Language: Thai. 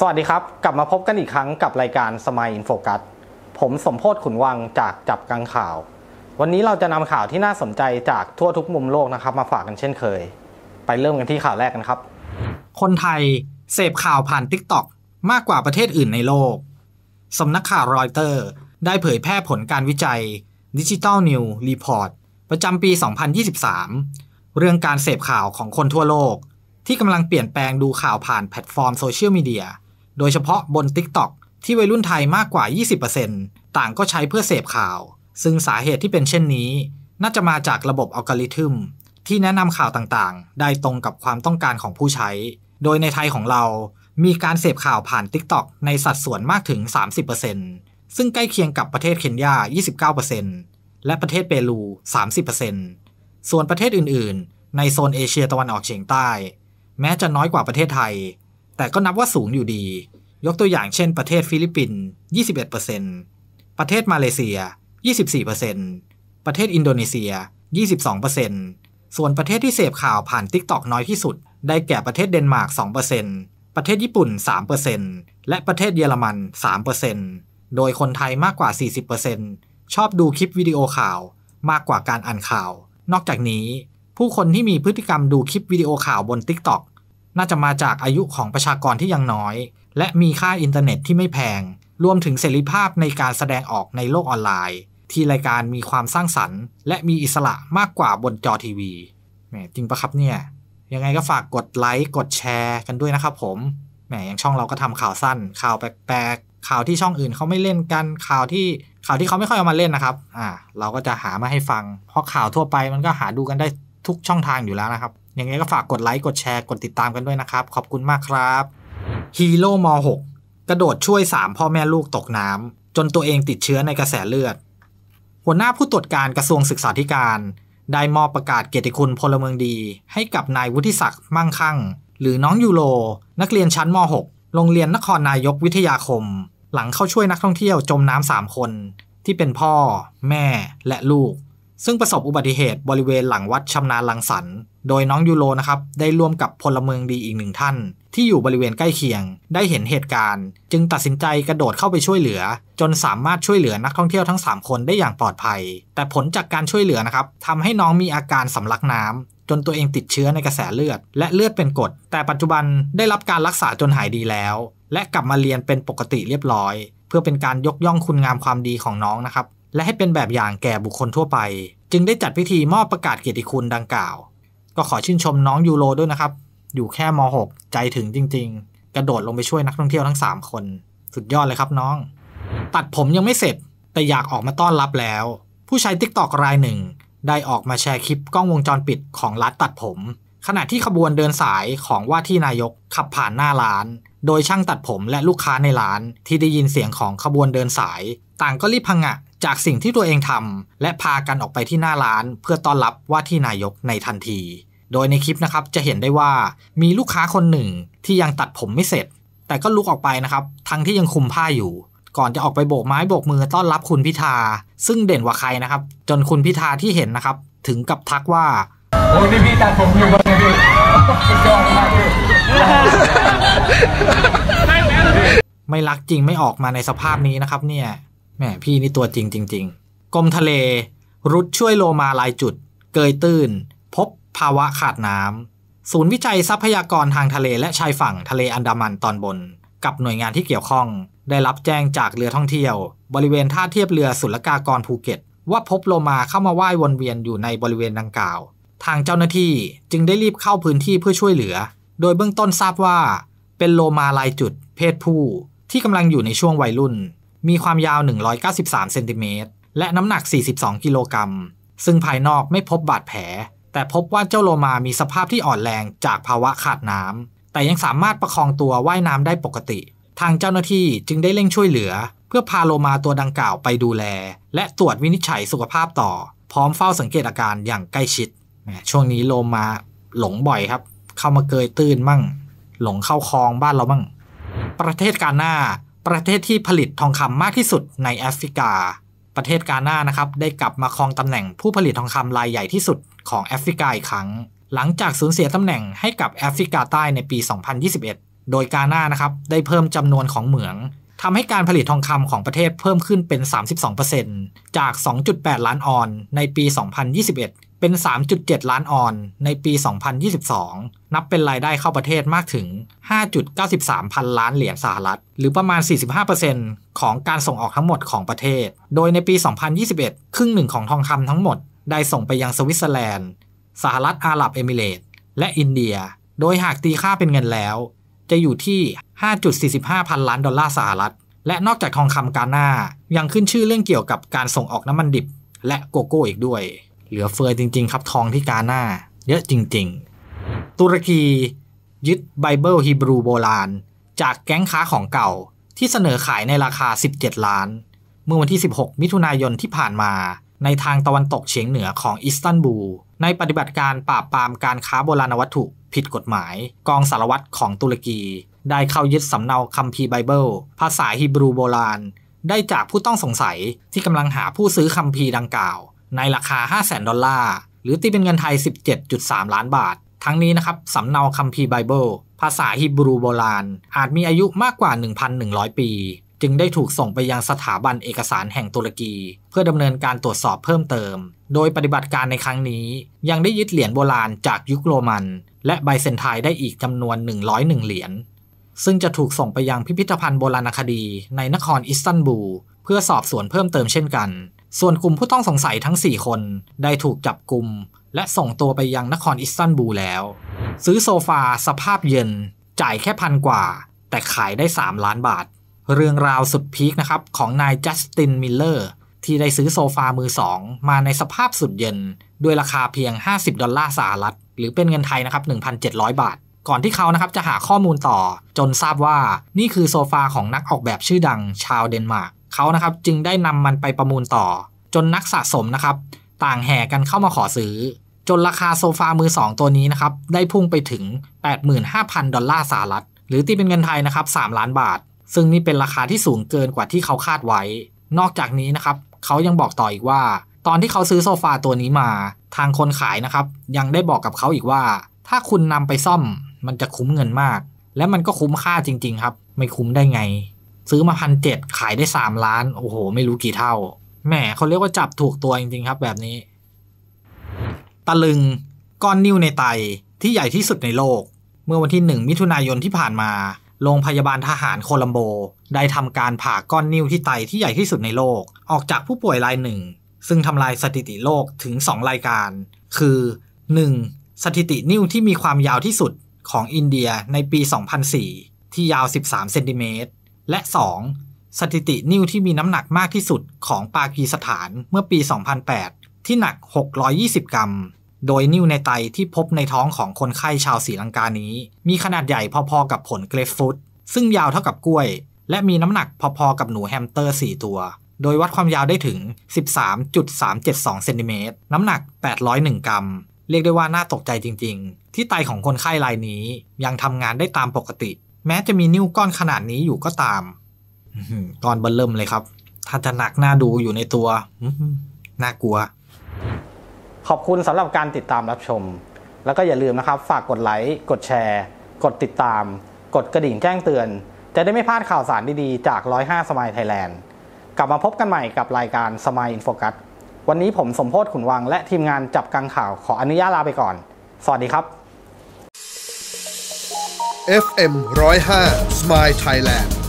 สวัสดีครับ กลับมาพบกันอีกครั้งกับรายการสมัยอินโฟกัส ผมสมโพศขุนวังจากจับกังข่าว วันนี้เราจะนำข่าวที่น่าสนใจจากทั่วทุกมุมโลกนะครับมาฝากกันเช่นเคย ไปเริ่มกันที่ข่าวแรกกันครับ คนไทยเสพข่าวผ่านทิกต o k มากกว่าประเทศอื่นในโลกสำนักข่าวรอยเตอร์ได้เผยแพร่ผลการวิจัยดิจิ t a ลนิวรีพอร์ตประจำปี 2023 เรื่องการเสพข่าวของคนทั่วโลก ที่กำลังเปลี่ยนแปลงดูข่าวผ่านแพลตฟอร์มโซเชียลมีเดียโดยเฉพาะบน TikTok ที่วัยรุ่นไทยมากกว่า 20%ต่างก็ใช้เพื่อเสพข่าว ซึ่งสาเหตุที่เป็นเช่นนี้ น่าจะมาจากระบบอัลกอริทึมที่แนะนำข่าวต่างๆ ได้ตรงกับความต้องการของผู้ใช้ โดยในไทยของเรา มีการเสพข่าวผ่าน TikTok ในสัดส่วนมากถึง 30%ซึ่งใกล้เคียงกับประเทศเคนยา 29%และประเทศเปรู 30%ส่วนประเทศอื่นๆ ในโซนเอเชียตะวันออกเฉียงใต้ แม้จะน้อยกว่าประเทศไทยแต่ก็นับว่าสูงอยู่ดี ยกตัวอย่างเช่นประเทศฟิลิปปินส์ 21%ประเทศมาเลเซีย 24%ประเทศอินโดนีเซีย 22%ส่วนประเทศที่เสพข่าวผ่าน t ิ k t o k น้อยที่สุด ได้แก่ประเทศเดนมาร์ก 2%ประเทศญี่ปุ่น 3%และประเทศเยอรมัน 3%โดยคนไทยมากกว่า 40%ชอบดูคลิปวิดีโอข่าวมากกว่าการอ่านข่าว นอกจากนี้ ผู้คนที่มีพฤติกรรมดูคลิปวิดีโอข่าวบน t ิ k t o k น่าจะมาจากอายุของประชากรที่ยังน้อย และมีค่าอินเทอร์เน็ตที่ไม่แพง รวมถึงเสรีภาพในการแสดงออกในโลกออนไลน์ ที่รายการมีความสร้างสรรค์ และมีอิสระมากกว่าบนจอทีวีแหมจริงปะครับเนี่ย ยังไงก็ฝากกดไลค์กดแชร์กันด้วยนะครับผมแหมอย่างช่องเราก็ทำข่าวสั้น ข่าวแปลกๆข่าวที่ช่องอื่นเขาไม่เล่นกัน ข่าวที่ข่าวที่เขาไม่ค่อยเอามาเล่นนะครับอ่าเราก็จะหามาให้ฟัง เพราะข่าวทั่วไปมันก็หาดูกันได้ทุกช่องทางอยู่แล้วนะครับยังไงก็ฝากกดไลค์ กดแชร์ กดติดตามกันด้วยนะครับ ขอบคุณมากครับฮีโร่ม6กระโดดช่วย 3 พ่อแม่ลูกตกน้ำจนตัวเองติดเชื้อในกระแสเลือด หัวหน้าผู้ตรวจการกระทรวงศึกษาธิการ ได้มอบประกาศเกียรติคุณพลเมืองดี ให้กับนายวุฒิศักดิ์มั่งคั่ง หรือน้องยูโรนักเรียนชั้นม .6 โรงเรียนนครนายกวิทยาคม หลังเข้าช่วยนักท่องเที่ยวจมน้ำสามคน ที่เป็นพ่อ แม่และลูกซึ่งประสบอุบัติเหตุบริเวณหลังวัดชำนาลังสรรโดยน้องยูโรนะครับได้ร่วมกับพลเมืองดีอีกหนึ่งท่าน ที่อยู่บริเวณใกล้เคียง ได้เห็นเหตุการณ์ จึงตัดสินใจกระโดดเข้าไปช่วยเหลือ จนสามารถช่วยเหลือนักท่องเที่ยวทั้ง3คนได้อย่างปลอดภัยแต่ผลจากการช่วยเหลือนะครับทำให้น้องมีอาการสำลักน้ำจนตัวเองติดเชื้อในกระแสเลือด และเลือดเป็นกรดแต่ปัจจุบันได้รับการรักษาจนหายดีแล้ว และกลับมาเรียนเป็นปกติเรียบร้อย เพื่อเป็นการยกย่องคุณงามความดีของน้องนะครับและให้เป็นแบบอย่างแก่บุคคลทั่วไป จึงได้จัดพิธีมอบประกาศเกียรติคุณดังกล่าว ก็ขอชื่นชมน้องยูโรด้วยนะครับอยู่แค่ม .6 ใจถึงจริงๆ กระโดดลงไปช่วยนักท่องเที่ยวทั้ง 3 คน สุดยอดเลยครับน้อง ตัดผมยังไม่เสร็จแต่อยากออกมาต้อนรับแล้ว ผู้ใช้ทิกตอกรายหนึ่ง ได้ออกมาแชร์คลิปกล้องวงจรปิดของร้านตัดผมขณะที่ขบวนเดินสายของว่าที่นายกขับผ่านหน้าร้าน โดยช่างตัดผมและลูกค้าในร้าน ที่ได้ยินเสียงของขบวนเดินสาย ต่างก็รีบพังะจากสิ่งที่ตัวเองทำและพากันออกไปที่หน้าร้านเพื่อต้อนรับว่าที่นายกในทันที โดยในคลิปนะครับจะเห็นได้ว่ามีลูกค้าคนหนึ่งที่ยังตัดผมไม่เสร็จ แต่ก็ลุกออกไปนะครับทั้งที่ยังคุมผ้าอยู่ ก่อนจะออกไปโบกไม้โบกมือต้อนรับคุณพิธาซึ่งเด่นกว่าใครนะครับจนคุณพิธาที่เห็นนะครับถึงกับทักว่าโอ้ยนี่พี่ตัดผมอยู่ไม่รักจริงไม่ออกมาในสภาพนี้นะครับเนี่ยแหมพี่นี่ตัวจริงจริง ๆกรมทะเล รุดช่วยโลมาลายจุด เกยตื้น พบภาวะขาดน้ำศูนย์วิจัยทรัพยากรทางทะเลและชายฝั่งทะเลอันดามันตอนบน กับหน่วยงานที่เกี่ยวข้อง ได้รับแจ้งจากเรือท่องเที่ยว บริเวณท่าเทียบเรือศุลกากรภูเก็ต ว่าพบโลมาเข้ามาว่ายวนเวียนอยู่ในบริเวณดังกล่าวทางเจ้าหน้าที่จึงได้รีบเข้าพื้นที่เพื่อช่วยเหลือ โดยเบื้องต้นทราบว่า เป็นโลมาลายจุดเพศผู้ ที่กำลังอยู่ในช่วงวัยรุ่น มีความยาว 193เซนติเมตรและน้ำหนัก 42 กิโลกรัม ซึ่งภายนอกไม่พบบาดแผล แต่พบว่าเจ้าโลมามีสภาพที่อ่อนแรงจากภาวะขาดน้ำ แต่ยังสามารถประคองตัวว่ายน้ำได้ปกติ ทางเจ้าหน้าที่จึงได้เร่งช่วยเหลือ เพื่อพาโลมาตัวดังกล่าวไปดูแล และตรวจวินิจฉัยสุขภาพต่อ พร้อมเฝ้าสังเกตอาการอย่างใกล้ชิดช่วงนี้โลมาหลงบ่อยครับ เข้ามาเกยตื้นมั่ง หลงเข้าคลองบ้านเรามั่ง ประเทศกาหน้า ประเทศที่ผลิตทองคำมากที่สุดในแอฟริกา ประเทศกาหน้านะครับ ได้กลับมาครองตำแหน่งผู้ผลิตทองคำรายใหญ่ที่สุดของแอฟริกาอีกครั้ง หลังจากสูญเสียตำแหน่งให้กับแอฟริกาใต้ในปี 2021 โดยกาหน้านะครับ ได้เพิ่มจำนวนของเหมืองทำให้การผลิตทองคำของประเทศเพิ่มขึ้นเป็น32%จาก 2.8 ล้านออนในปี 2021เป็น 3.7 ล้านออน ในปี 2022 นับเป็นรายได้เข้าประเทศมากถึง 5.93 พันล้านเหรียญสหรัฐ หรือประมาณ 45%ของการส่งออกทั้งหมดของประเทศ โดยในปี 2021 ครึ่งหนึ่งของทองคำทั้งหมดได้ส่งไปยังสวิตเซอร์แลนด์ สหรัฐอาหรับเอมิเรตส์และอินเดีย โดยหากตีค่าเป็นเงินแล้ว จะอยู่ที่ 5.45 พันล้านดอลลาร์สหรัฐ และนอกจากทองคำกาหน้ายังขึ้นชื่อเรื่องเกี่ยวกับการส่งออกน้ำมันดิบและโกโก้อีกด้วยเหลือเฟือจริงๆ ครับทองที่กาหน้าเยอะจริงๆ ตุรกี ยึดไบเบิลฮีบรูโบราณ จากแก๊งค้าของเก่า ที่เสนอขายในราคา 17 ล้าน เมื่อวันที่ 16 มิถุนายนที่ผ่านมา ในทางตะวันตกเฉียงเหนือของอิสตันบูลในปฏิบัติการปราบปรามการค้าโบราณวัตถุผิดกฎหมายกองสารวัตรของตุรกี ได้เข้ายึดสำเนาคัมภีร์ไบเบิลภาษาฮิบรูโบราณ ได้จากผู้ต้องสงสัยที่กำลังหาผู้ซื้อคัมภีร์ดังกล่าวในราคา5 0 0 0 0 ดอลลาร์ หรือตีเป็นเงินไทย 17.3 ล้านบาท ทั้งนี้นะครับ สำเนาคัมภีร์ไบเบิล ภาษาฮิบรูโบราณ อาจมีอายุมากกว่า 1,100 ปี จึงได้ถูกส่งไปยังสถาบันเอกสารแห่งตุรกี เพื่อดำเนินการตรวจสอบเพิ่มเติม โดยปฏิบัติการในครั้งนี้ ยังได้ยึดเหรียญโบราณจากยุคโรมัน และไบเซนไทยได้อีกจำนวน 101 เหรียญ ซึ่งจะถูกส่งไปยังพิพิธภัณฑ์โบราณคดี ในนครอิสตันบูล เพื่อสอบสวนเพิ่มเติมเช่นกันส่วนกลุ่มผู้ต้องสงสัยทั้ง 4 คนได้ถูกจับกลุ่มและส่งตัวไปยังนครอิสตันบูลแล้ว ซื้อโซฟาสภาพเย็นจ่ายแค่พันกว่า แต่ขายได้ 3 ล้านบาท เรื่องราวสุดพีคนะครับของนายจัสตินมิลเลอร์ ที่ได้ซื้อโซฟามือสองมาในสภาพสุดเย็น ด้วยราคาเพียง 50 ดอลลาร์สหรัฐหรือเป็นเงินไทยนะครับ1,700 บาท ก่อนที่เขานะครับจะหาข้อมูลต่อจนทราบว่านี่คือโซฟาของนักออกแบบชื่อดังชาวเดนมาร์กขานะครับจึงได้นำมันไปประมูลต่อจนนักสะสมนะครับ ต่างแห่กันเข้ามาขอซื้อ จนราคาโซฟามือ 2 ตัวนี้นะครับ ได้พุ่งไปถึง 85,000 ดอลลาร์สหรัฐหรือตีเป็นเงินไทยนะครับ 3 ล้านบาทซึ่งนี่เป็นราคาที่สูงเกินกว่าที่เขาคาดไว้ นอกจากนี้นะครับเขายังบอกต่ออีกว่า ตอนที่เขาซื้อโซฟาตัวนี้มา ทางคนขายนะครับยังได้บอกกับเขาอีกว่า ถ้าคุณนำไปซ่อมมันจะคุ้มเงินมาก และมันก็คุ้มค่าจริง ๆครับ ไม่คุ้มได้ไงซื้อมาพันเจ็ดขายได้สามล้าน โอ้โห ไม่รู้กี่เท่า แหมเขาเรียกว่าจับถูกตัวจริงๆครับแบบนี้ ตะลึงก้อนนิ้วในไตที่ใหญ่ที่สุดในโลก เมื่อวันที่หนึ่งมิถุนายนที่ผ่านมา โรงพยาบาลทหารโคลัมโบ ได้ทำการผ่าก้อนนิ้วที่ไตที่ใหญ่ที่สุดในโลก ออกจากผู้ป่วยรายหนึ่ง ซึ่งทำลายสถิติโลกถึง 2 รายการ คือ 1. สถิตินิ้วที่มีความยาวที่สุดของอินเดียในปี 2004 ที่ยาว 13เซนติเมตรและ 2. สถิตินิ้วที่มีน้ำหนักมากที่สุดของปากีสถานเมื่อปี 2008 ที่หนัก 620 กรัม โดยนิ้วในไตที่พบในท้องของคนไข้ชาวศรีลังกานี้ มีขนาดใหญ่พอๆกับผลเกรฟฟุต ซึ่งยาวเท่ากับกล้วย และมีน้ำหนักพอๆกับหนูแฮมสเตอร์ 4 ตัว โดยวัดความยาวได้ถึง 13.372เซนติเมตรน้ำหนัก 801 กรัม เรียกได้ว่าน่าตกใจจริงๆ ที่ไตของคนไข้รายนี้ยังทำงานได้ตามปกติแม้จะมีนิ้วก้อนขนาดนี้อยู่ก็ตามก้อนเบลเริ่มเลยครับ ถ้าจะหนักหน้าดูอยู่ในตัวน่ากลัว ขอบคุณสำหรับการติดตามรับชม แล้วก็อย่าลืมนะครับ ฝากกดไลค์กดแชร์ กดติดตาม กดกระดิ่งแจ้งเตือน จะได้ไม่พลาดข่าวสารดี ๆ จาก105สมัยไทยแลนด์ กลับมาพบกันใหม่กับรายการสมัยอินโฟกัสวันนี้ผมสมโพศขุนวัง และทีมงานจับกังข่าวขออนุญาตลาไปก่อนสวัสดีครับ FM 105 Smile Thailand